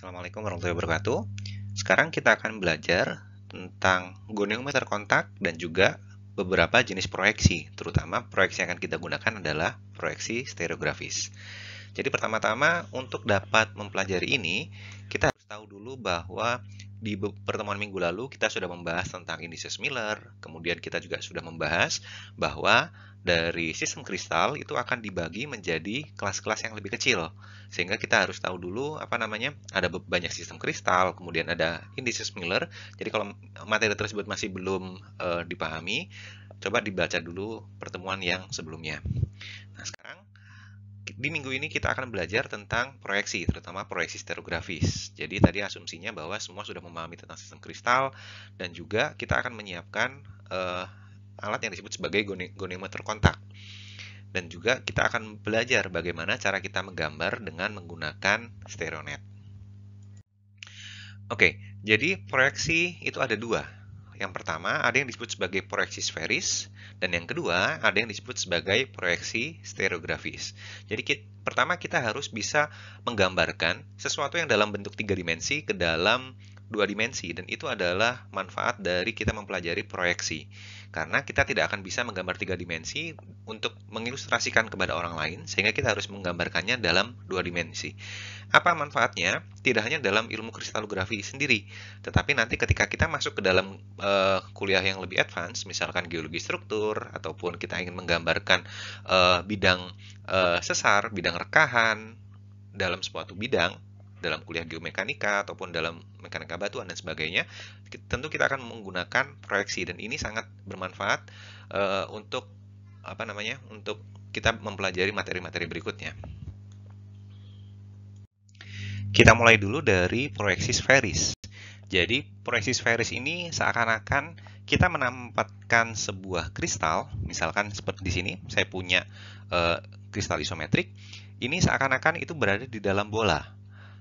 Assalamualaikum warahmatullahi wabarakatuh. Sekarang kita akan belajar tentang goniometer kontak dan juga beberapa jenis proyeksi, terutama proyeksi yang akan kita gunakan adalah proyeksi stereografis. Jadi pertama-tama untuk dapat mempelajari ini, kita harus tahu dulu bahwa di pertemuan minggu lalu kita sudah membahas tentang indices Miller, kemudian kita juga sudah membahas bahwa dari sistem kristal itu akan dibagi menjadi kelas-kelas yang lebih kecil. Sehingga kita harus tahu dulu apa namanya, ada banyak sistem kristal, kemudian ada indices Miller. Jadi kalau materi tersebut masih belum uh, dipahami, coba dibaca dulu pertemuan yang sebelumnya. Nah, sekarang di minggu ini kita akan belajar tentang proyeksi, terutama proyeksi stereografis. Jadi tadi asumsinya bahwa semua sudah memahami tentang sistem kristal dan juga kita akan menyiapkan uh, alat yang disebut sebagai goniometer kontak. Dan juga kita akan belajar bagaimana cara kita menggambar dengan menggunakan stereonet. Oke, jadi proyeksi itu ada dua. Yang pertama, ada yang disebut sebagai proyeksi sferis, dan yang kedua, ada yang disebut sebagai proyeksi stereografis. Jadi, kita, pertama kita harus bisa menggambarkan sesuatu yang dalam bentuk tiga dimensi ke dalam dua dimensi dan itu adalah manfaat dari kita mempelajari proyeksi. Karena kita tidak akan bisa menggambar tiga dimensi untuk mengilustrasikan kepada orang lain sehingga kita harus menggambarkannya dalam dua dimensi. Apa manfaatnya? Tidak hanya dalam ilmu kristalografi sendiri, tetapi nanti ketika kita masuk ke dalam uh, kuliah yang lebih advance, misalkan geologi struktur ataupun kita ingin menggambarkan uh, bidang uh, sesar, bidang rekahan dalam suatu bidang dalam kuliah geomekanika ataupun dalam mekanika batuan dan sebagainya, tentu kita akan menggunakan proyeksi dan ini sangat bermanfaat uh, untuk apa namanya? untuk kita mempelajari materi-materi berikutnya. Kita mulai dulu dari proyeksi sferis. Jadi, proyeksi sferis ini seakan-akan kita menempatkan sebuah kristal, misalkan seperti di sini, saya punya uh, kristal isometrik, ini seakan-akan itu berada di dalam bola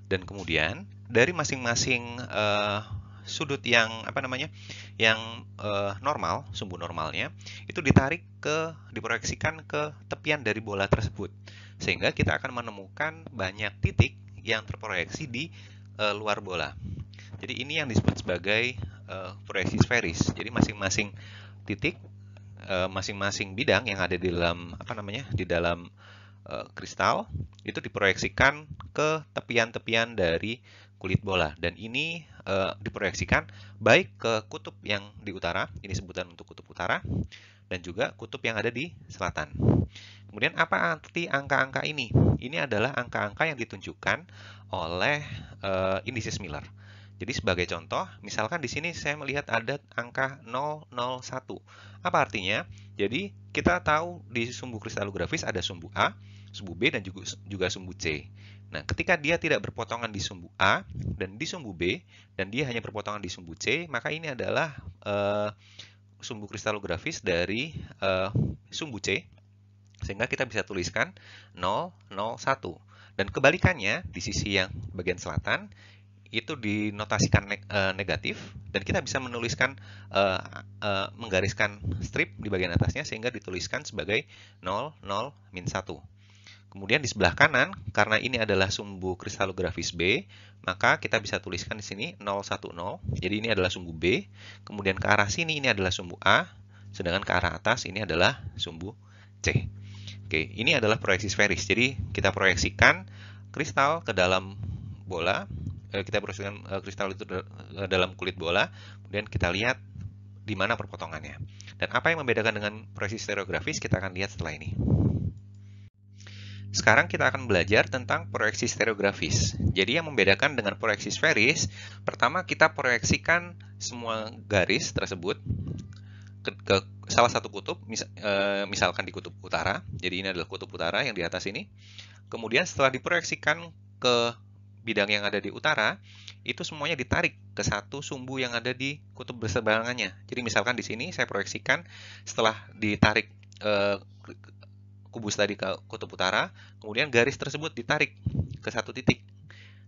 dan kemudian dari masing-masing uh, sudut yang apa namanya yang uh, normal sumbu normalnya itu ditarik ke diproyeksikan ke tepian dari bola tersebut sehingga kita akan menemukan banyak titik yang terproyeksi di uh, luar bola jadi ini yang disebut sebagai uh, proyeksi sferis jadi masing-masing titik masing-masing bidang yang ada di dalam apa namanya di dalam Eh, kristal itu diproyeksikan ke tepian-tepian dari kulit bola dan ini e, diproyeksikan baik ke kutub yang di utara, ini sebutan untuk kutub utara dan juga kutub yang ada di selatan. Kemudian apa arti angka-angka ini? Ini adalah angka-angka yang ditunjukkan oleh e, eh, indices Miller. Jadi sebagai contoh, misalkan di sini saya melihat ada angka 001. Apa artinya? Jadi kita tahu di sumbu kristalografis ada sumbu A, sumbu B dan juga, juga sumbu C. Nah, ketika dia tidak berpotongan di sumbu A dan di sumbu B, dan dia hanya berpotongan di sumbu C, maka ini adalah uh, sumbu kristalografis dari uh, sumbu C, sehingga kita bisa tuliskan 0, 0, 1. Dan kebalikannya, di sisi yang bagian selatan, itu dinotasikan eh, negatif dan kita bisa menuliskan menggariskan strip di bagian atasnya sehingga dituliskan sebagai 0 0 min 1. Kemudian di sebelah kanan, karena ini adalah sumbu kristalografis B, maka kita bisa tuliskan di sini 010. Jadi ini adalah sumbu B. Kemudian ke arah sini ini adalah sumbu A, sedangkan ke arah atas ini adalah sumbu C. Oke, ini adalah proyeksi sferis. Jadi kita proyeksikan kristal ke dalam bola, eh, kita proyeksikan eh, kristal itu ke eh, dalam kulit bola, kemudian kita lihat di mana perpotongannya. Dan apa yang membedakan dengan proyeksi stereografis kita akan lihat setelah ini. Sekarang kita akan belajar tentang proyeksi stereografis. Jadi yang membedakan dengan proyeksi sferis, pertama kita proyeksikan semua garis tersebut ke, ke salah satu kutub, mis, e, misalkan di kutub utara. Jadi ini adalah kutub utara yang di atas ini. Kemudian setelah diproyeksikan ke bidang yang ada di utara, itu semuanya ditarik ke satu sumbu yang ada di kutub berseberangannya. Jadi misalkan di sini saya proyeksikan setelah ditarik e, kubus tadi ke kutub utara, kemudian garis tersebut ditarik ke satu titik.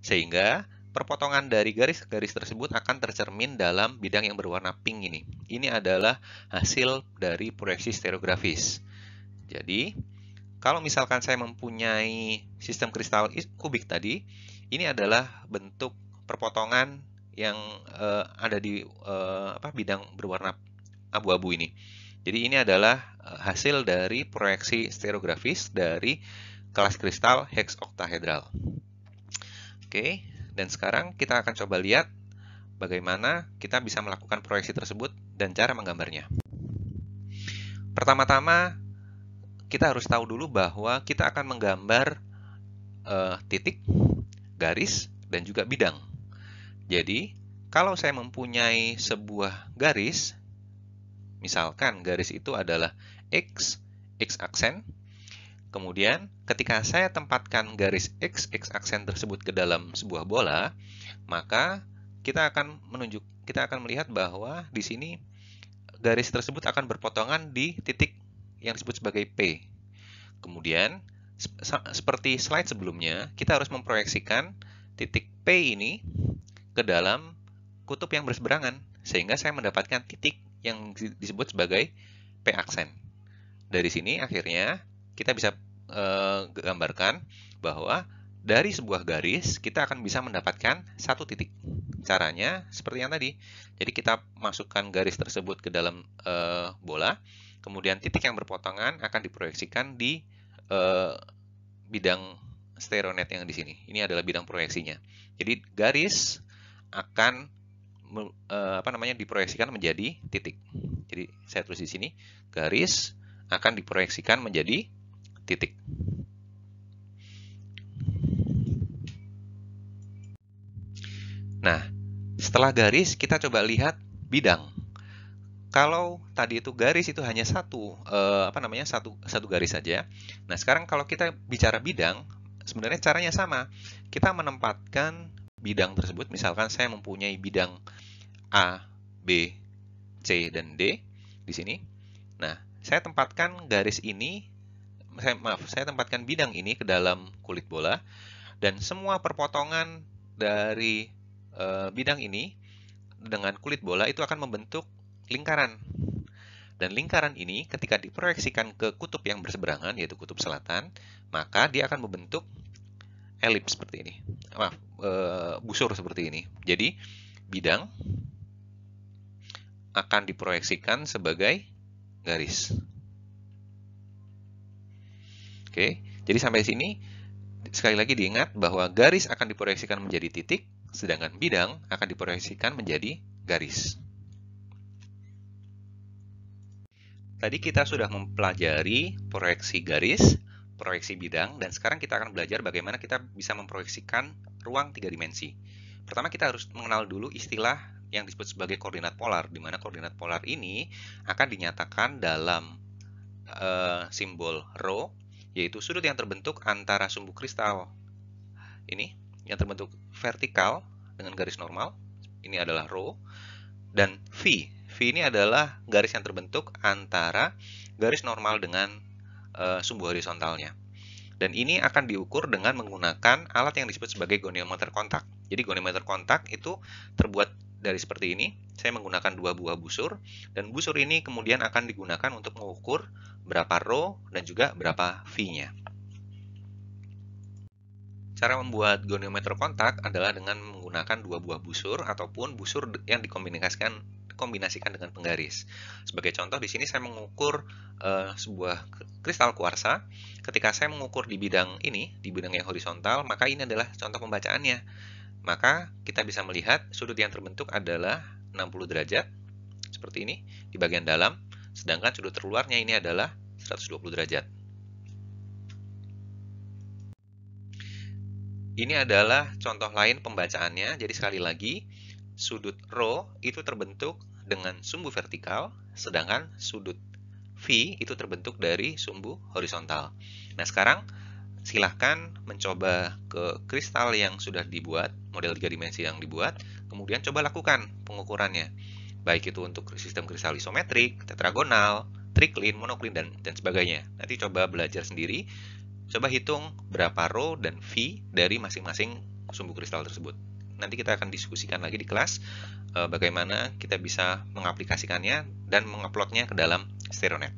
Sehingga perpotongan dari garis-garis tersebut akan tercermin dalam bidang yang berwarna pink ini. Ini adalah hasil dari proyeksi stereografis. Jadi, kalau misalkan saya mempunyai sistem kristal kubik tadi, ini adalah bentuk perpotongan yang uh, ada di uh, apa bidang berwarna abu-abu ini. Jadi ini adalah eh, hasil dari proyeksi stereografis dari kelas kristal oktahedral. Oke, dan sekarang kita akan coba lihat bagaimana kita bisa melakukan proyeksi tersebut dan cara menggambarnya. Pertama-tama, kita harus tahu dulu bahwa kita akan menggambar uh, titik, garis, dan juga bidang. Jadi, kalau saya mempunyai sebuah garis, Misalkan garis itu adalah X, X aksen. Kemudian ketika saya tempatkan garis X, X aksen tersebut ke dalam sebuah bola, maka kita akan menunjuk kita akan melihat bahwa di sini garis tersebut akan berpotongan di titik yang disebut sebagai P. Kemudian seperti slide sebelumnya, kita harus memproyeksikan titik P ini ke dalam kutub yang berseberangan sehingga saya mendapatkan titik yang disebut sebagai P aksen. Dari sini akhirnya kita bisa e, gambarkan bahwa dari sebuah garis kita akan bisa mendapatkan satu titik. Caranya seperti yang tadi. Jadi kita masukkan garis tersebut ke dalam e, bola, kemudian titik yang berpotongan akan diproyeksikan di e, bidang stereonet yang di sini. Ini adalah bidang proyeksinya. Jadi garis akan Eh, apa namanya diproyeksikan menjadi titik. Jadi saya tulis di sini garis akan diproyeksikan menjadi titik. Nah, setelah garis kita coba lihat bidang. Kalau tadi itu garis itu hanya satu eh, apa namanya satu satu garis saja. Nah, sekarang kalau kita bicara bidang, sebenarnya caranya sama. Kita menempatkan bidang tersebut, misalkan saya mempunyai bidang A, B, C, dan D di sini. Nah, saya tempatkan garis ini, saya, maaf, saya tempatkan bidang ini ke dalam kulit bola, dan semua perpotongan dari e, bidang ini dengan kulit bola itu akan membentuk lingkaran. Dan lingkaran ini ketika diproyeksikan ke kutub yang berseberangan, yaitu kutub selatan, maka dia akan membentuk elips seperti ini maaf, e, eh, busur seperti ini. Jadi bidang akan diproyeksikan sebagai garis. Oke, jadi sampai sini sekali lagi diingat bahwa garis akan diproyeksikan menjadi titik, sedangkan bidang akan diproyeksikan menjadi garis. Tadi kita sudah mempelajari proyeksi garis, proyeksi bidang, dan sekarang kita akan belajar bagaimana kita bisa memproyeksikan ruang tiga dimensi. Pertama kita harus mengenal dulu istilah yang disebut sebagai koordinat polar, di mana koordinat polar ini akan dinyatakan dalam uh, simbol rho, yaitu sudut yang terbentuk antara sumbu kristal ini yang terbentuk vertikal dengan garis normal, ini adalah rho, dan phi. Phi ini adalah garis yang terbentuk antara garis normal dengan Eh, sumbu horizontalnya. Dan ini akan diukur dengan menggunakan alat yang disebut sebagai goniometer kontak. Jadi goniometer kontak itu terbuat dari seperti ini. Saya menggunakan dua buah busur dan busur ini kemudian akan digunakan untuk mengukur berapa rho dan juga berapa V-nya. Cara membuat goniometer kontak adalah dengan menggunakan dua buah busur ataupun busur yang dikombinasikan kombinasikan dengan penggaris. Sebagai contoh di sini saya mengukur uh, sebuah kristal kuarsa. Ketika saya mengukur di bidang ini, di bidang yang horizontal, maka ini adalah contoh pembacaannya. Maka kita bisa melihat sudut yang terbentuk adalah 60 derajat seperti ini di bagian dalam, sedangkan sudut terluarnya ini adalah 120 derajat. Ini adalah contoh lain pembacaannya. Jadi sekali lagi, sudut rho itu terbentuk dengan sumbu vertikal, sedangkan sudut V itu terbentuk dari sumbu horizontal. Nah, sekarang silahkan mencoba ke kristal yang sudah dibuat, model tiga dimensi yang dibuat, kemudian coba lakukan pengukurannya. Baik itu untuk sistem kristal isometrik, tetragonal, triklin, monoklin, dan, dan sebagainya. Nanti coba belajar sendiri, coba hitung berapa rho dan V dari masing-masing sumbu kristal tersebut nanti kita akan diskusikan lagi di kelas uh, bagaimana kita bisa mengaplikasikannya dan menguploadnya ke dalam StereoNet.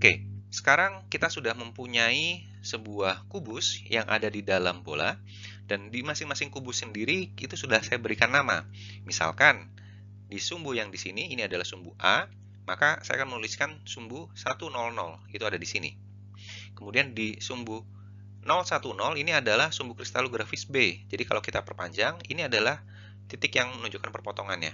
Oke, sekarang kita sudah mempunyai sebuah kubus yang ada di dalam bola dan di masing-masing kubus sendiri itu sudah saya berikan nama. Misalkan di sumbu yang di sini ini adalah sumbu A, maka saya akan menuliskan sumbu 100 itu ada di sini. Kemudian di sumbu 010 ini adalah sumbu kristalografis B. Jadi kalau kita perpanjang, ini adalah titik yang menunjukkan perpotongannya.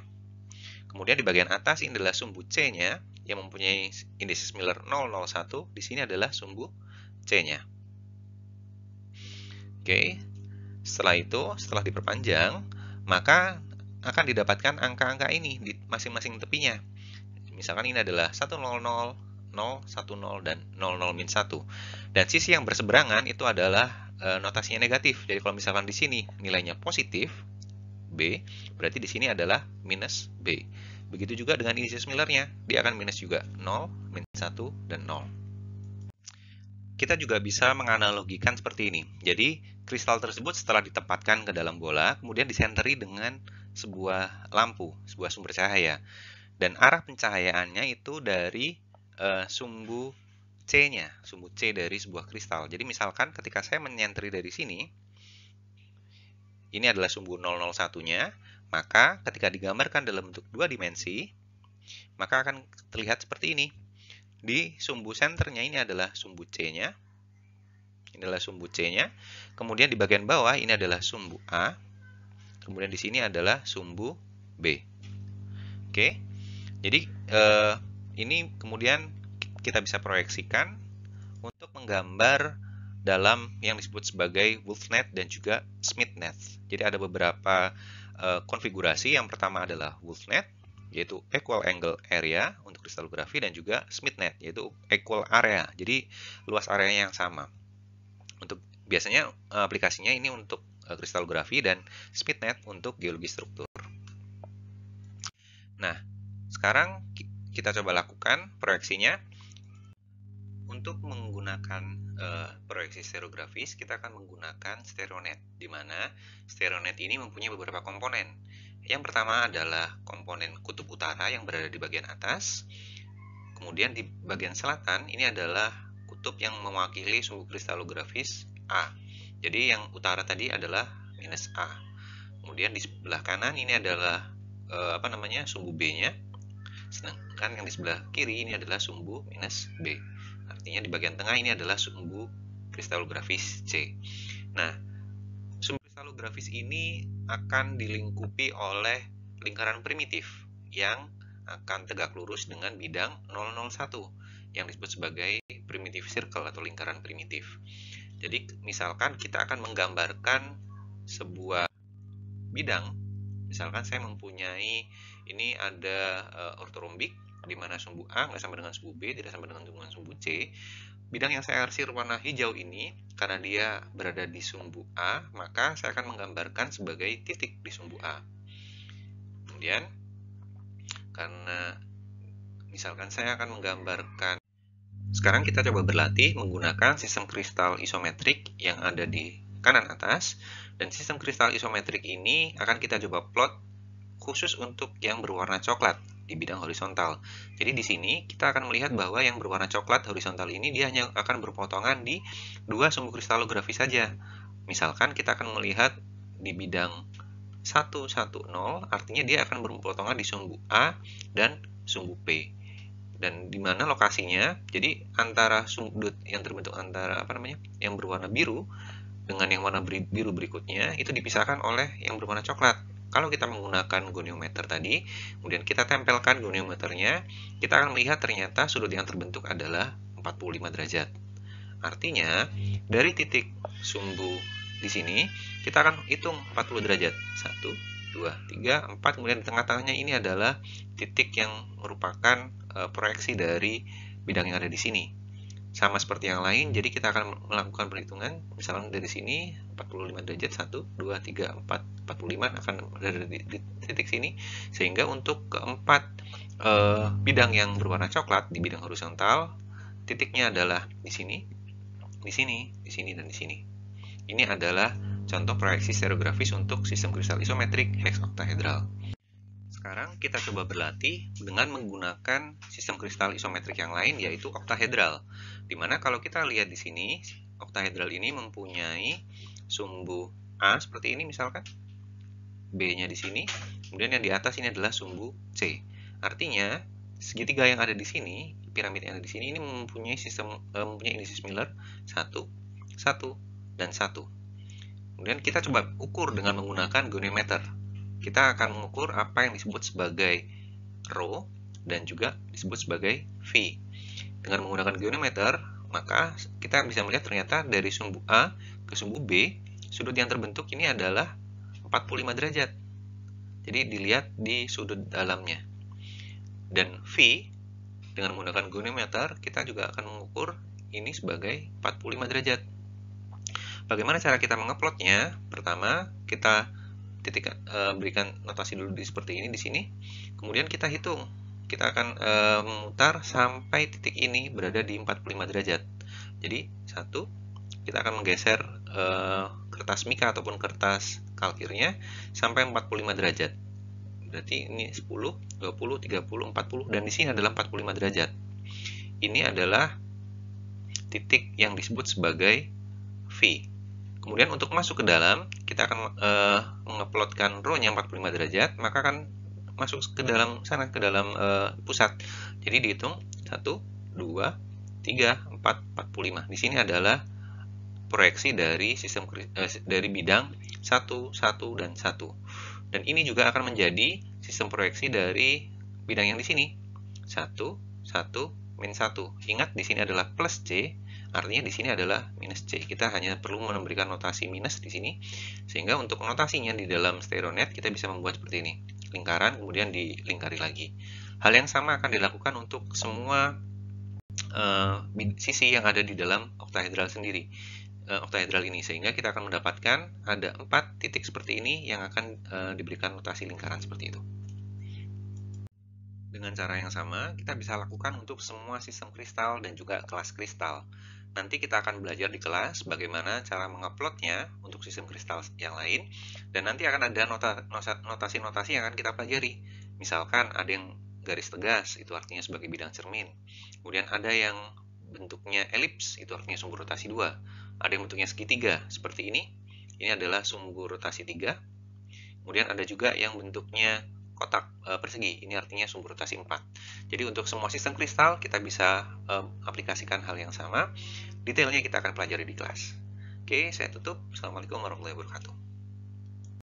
Kemudian di bagian atas ini adalah sumbu C-nya yang mempunyai indeks Miller 001. Di sini adalah sumbu C-nya. Oke. Setelah itu, setelah diperpanjang, maka akan didapatkan angka-angka ini di masing-masing tepinya. Misalkan ini adalah 100, 0, 1, 0, dan 0, 0, min 1. Dan sisi yang berseberangan itu adalah e, notasinya negatif. Jadi kalau misalkan di sini nilainya positif, B, berarti di sini adalah minus B. Begitu juga dengan indisius Miller-nya, dia akan minus juga 0, min 1, dan 0. Kita juga bisa menganalogikan seperti ini. Jadi, kristal tersebut setelah ditempatkan ke dalam bola, kemudian disenteri dengan sebuah lampu, sebuah sumber cahaya. Dan arah pencahayaannya itu dari uh, sumbu C-nya, sumbu C dari sebuah kristal. Jadi misalkan ketika saya menyentri dari sini, ini adalah sumbu 001-nya, maka ketika digambarkan dalam bentuk dua dimensi, maka akan terlihat seperti ini. Di sumbu senternya ini adalah sumbu C-nya, ini adalah sumbu C-nya, kemudian di bagian bawah ini adalah sumbu A, kemudian di sini adalah sumbu B. Oke, jadi... eh, ini kemudian kita bisa proyeksikan untuk menggambar dalam yang disebut sebagai wolfnet dan juga smithnet. Jadi ada beberapa uh, konfigurasi. Yang pertama adalah wolfnet yaitu equal angle area untuk kristalografi dan juga smithnet yaitu equal area. Jadi luas areanya yang sama. Untuk biasanya eh, aplikasinya ini untuk eh, kristalografi dan smithnet untuk geologi struktur. Nah, sekarang kita coba lakukan proyeksinya. Untuk menggunakan uh, proyeksi stereografis, kita akan menggunakan stereonet, di mana stereonet ini mempunyai beberapa komponen. Yang pertama adalah komponen kutub utara yang berada di bagian atas. Kemudian di bagian selatan ini adalah kutub yang mewakili sumbu kristalografis A. Jadi yang utara tadi adalah minus A. Kemudian di sebelah kanan ini adalah uh, apa namanya sumbu B-nya Sedangkan yang di sebelah kiri ini adalah sumbu minus B. Artinya di bagian tengah ini adalah sumbu kristalografis C. Nah, sumbu kristalografis ini akan dilingkupi oleh lingkaran primitif yang akan tegak lurus dengan bidang 001 yang disebut sebagai primitif circle atau lingkaran primitif. Jadi misalkan kita akan menggambarkan sebuah bidang, misalkan saya mempunyai ini ada uh, ortorombik di mana sumbu A nggak sama dengan sumbu B, tidak sama dengan dengan sumbu C. Bidang yang saya arsir warna hijau ini, karena dia berada di sumbu A, maka saya akan menggambarkan sebagai titik di sumbu A. Kemudian, karena misalkan saya akan menggambarkan sekarang kita coba berlatih menggunakan sistem kristal isometrik yang ada di kanan atas dan sistem kristal isometrik ini akan kita coba plot khusus untuk yang berwarna coklat di bidang horizontal. Jadi di sini kita akan melihat hmm. bahwa yang berwarna coklat horizontal ini dia hanya akan berpotongan di dua sumbu kristalografi saja. Misalkan kita akan melihat di bidang 110 artinya dia akan berpotongan di sumbu A dan sumbu P. Dan di mana lokasinya? Jadi antara sudut yang terbentuk antara apa namanya? yang berwarna biru dengan yang warna biru berikutnya itu dipisahkan oleh yang berwarna coklat. Kalau kita menggunakan goniometer tadi, kemudian kita tempelkan goniometernya, kita akan melihat ternyata sudut yang terbentuk adalah 45 derajat. Artinya, dari titik sumbu di sini, kita akan hitung 40 derajat. 1, 2, 3, 4, kemudian di tengah-tengahnya ini adalah titik yang merupakan eh, proyeksi dari bidang yang ada di sini sama seperti yang lain jadi kita akan melakukan perhitungan misalnya dari sini 45 derajat 1 2 3 4 45 akan berada di, di titik sini sehingga untuk keempat eh, bidang yang berwarna coklat di bidang horizontal titiknya adalah di sini di sini di sini dan di sini ini adalah contoh proyeksi stereografis untuk sistem kristal isometrik hexoktahedral sekarang kita coba berlatih dengan menggunakan sistem kristal isometrik yang lain yaitu oktahedral. Dimana kalau kita lihat di sini, oktahedral ini mempunyai sumbu A seperti ini misalkan. B-nya di sini, kemudian yang di atas ini adalah sumbu C. Artinya, segitiga yang ada di sini, piramid yang ada di sini ini mempunyai sistem eh, mempunyai indices Miller 1, 1 dan 1. Kemudian kita coba ukur dengan menggunakan goniometer kita akan mengukur apa yang disebut sebagai rho dan juga disebut sebagai V. Dengan menggunakan geometer, maka kita bisa melihat ternyata dari sumbu A ke sumbu B, sudut yang terbentuk ini adalah 45 derajat. Jadi dilihat di sudut dalamnya. Dan V, dengan menggunakan goniometer, kita juga akan mengukur ini sebagai 45 derajat. Bagaimana cara kita mengeplotnya? Pertama, kita titik uh, berikan notasi dulu di seperti ini di sini kemudian kita hitung kita akan uh, memutar sampai titik ini berada di 45 derajat jadi satu kita akan menggeser uh, kertas mika ataupun kertas kalkirnya sampai 45 derajat berarti ini 10 20 30 40 dan di sini adalah 45 derajat ini adalah titik yang disebut sebagai V Kemudian untuk masuk ke dalam, kita akan uh, eh, mengeplotkan row-nya 45 derajat, maka akan masuk ke dalam sana, ke dalam uh, pusat. Jadi dihitung 1, 2, 3, 4, 45. Di sini adalah proyeksi dari sistem uh, dari bidang 1, 1, dan 1. Dan ini juga akan menjadi sistem proyeksi dari bidang yang di sini. 1, 1, min 1. Ingat di sini adalah plus C, Artinya di sini adalah minus C. Kita hanya perlu memberikan notasi minus di sini. Sehingga untuk notasinya di dalam stereonet kita bisa membuat seperti ini. Lingkaran kemudian dilingkari lagi. Hal yang sama akan dilakukan untuk semua uh, sisi yang ada di dalam oktahedral sendiri uh, oktahedral ini sehingga kita akan mendapatkan ada empat titik seperti ini yang akan uh, diberikan notasi lingkaran seperti itu. Dengan cara yang sama, kita bisa lakukan untuk semua sistem kristal dan juga kelas kristal. Nanti kita akan belajar di kelas bagaimana cara menguploadnya untuk sistem kristal yang lain dan nanti akan ada notasi-notasi yang akan kita pelajari. Misalkan ada yang garis tegas, itu artinya sebagai bidang cermin. Kemudian ada yang bentuknya elips, itu artinya sumbu rotasi 2. Ada yang bentuknya segitiga, seperti ini. Ini adalah sumbu rotasi 3. Kemudian ada juga yang bentuknya kotak e, eh, persegi. Ini artinya sumbu rotasi 4. Jadi untuk semua sistem kristal kita bisa e, aplikasikan hal yang sama. Detailnya kita akan pelajari di kelas. Oke, saya tutup. Assalamualaikum warahmatullahi wabarakatuh.